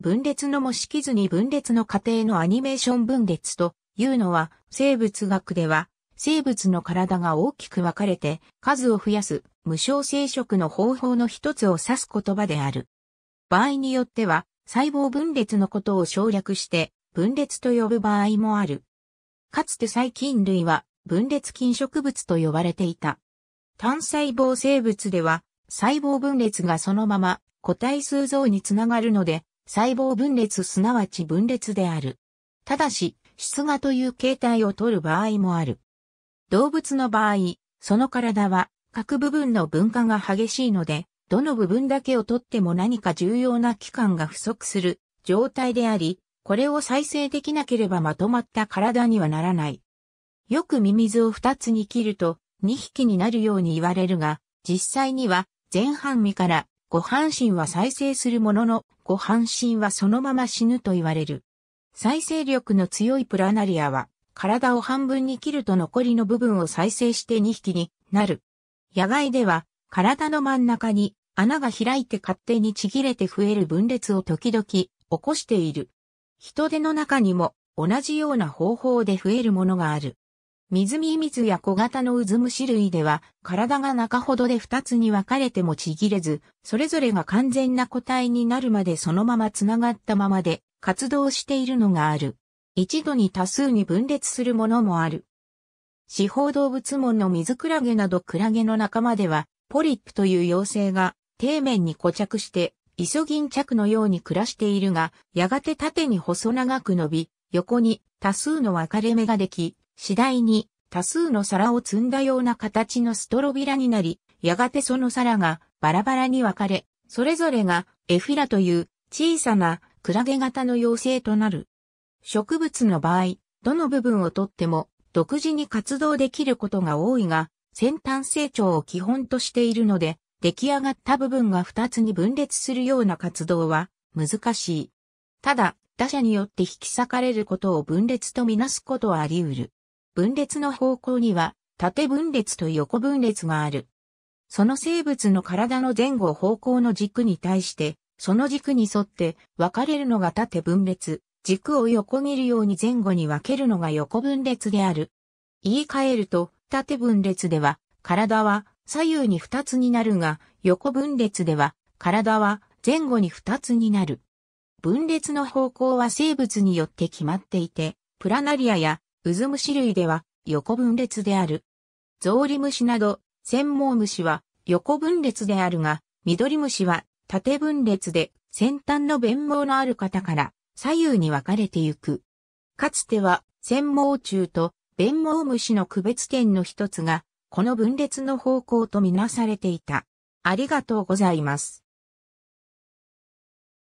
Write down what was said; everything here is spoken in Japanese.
分裂の模式図に分裂の過程のアニメーション分裂というのは、生物学では、生物の体が大きく分かれて数を増やす無償生殖の方法の一つを指す言葉である。場合によっては、細胞分裂のことを省略して分裂と呼ぶ場合もある。かつて細菌類は分裂菌植物と呼ばれていた。単細胞生物では細胞分裂がそのまま個体数増につながるので細胞分裂すなわち分裂である。ただし、出芽という形態を取る場合もある。動物の場合、その体は各部分の分化が激しいので、どの部分だけを取っても何か重要な器官が不足する状態であり、これを再生できなければまとまった体にはならない。よくミミズを二つに切ると二匹になるように言われるが、実際には前半身からご半身は再生するものの、ご半身はそのまま死ぬと言われる。再生力の強いプラナリアは、体を半分に切ると残りの部分を再生して2匹になる。野外では、体の真ん中に穴が開いて勝手にちぎれて増える分裂を時々起こしている。人手の中にも同じような方法で増えるものがある。水見水や小型の渦虫類では、体が中ほどで二つに分かれてもちぎれず、それぞれが完全な個体になるまでそのまま繋がったままで活動しているのがある。一度に多数に分裂するものもある。四方動物門の水クラゲなどクラゲの仲間では、ポリップという妖精が底面に固着して、イソギンチャクのように暮らしているが、やがて縦に細長く伸び、横に多数の分かれ目ができ、次第に多数の皿を積んだような形のストロビラになり、やがてその皿がバラバラに分かれ、それぞれがエフィラという小さなクラゲ型の妖精となる。植物の場合、どの部分をとっても独自に活動できることが多いが、先端成長を基本としているので、出来上がった部分が2つに分裂するような活動は難しい。ただ、他者によって引き裂かれることを分裂とみなすことはあり得る。分裂の方向には縦分裂と横分裂がある。その生物の体の前後方向の軸に対して、その軸に沿って分かれるのが縦分裂、軸を横切るように前後に分けるのが横分裂である。言い換えると、縦分裂では、体は左右に二つになるが、横分裂では、体は前後に二つになる。分裂の方向は生物によって決まっていて、プラナリアや渦虫類では横分裂である。ゾウリムシなど、繊毛虫は横分裂であるが、緑虫は縦分裂で先端の弁毛のある方から左右に分かれてゆく。かつては、繊毛虫と弁毛虫の区別点の一つが、この分裂の方向とみなされていた。ありがとうございます。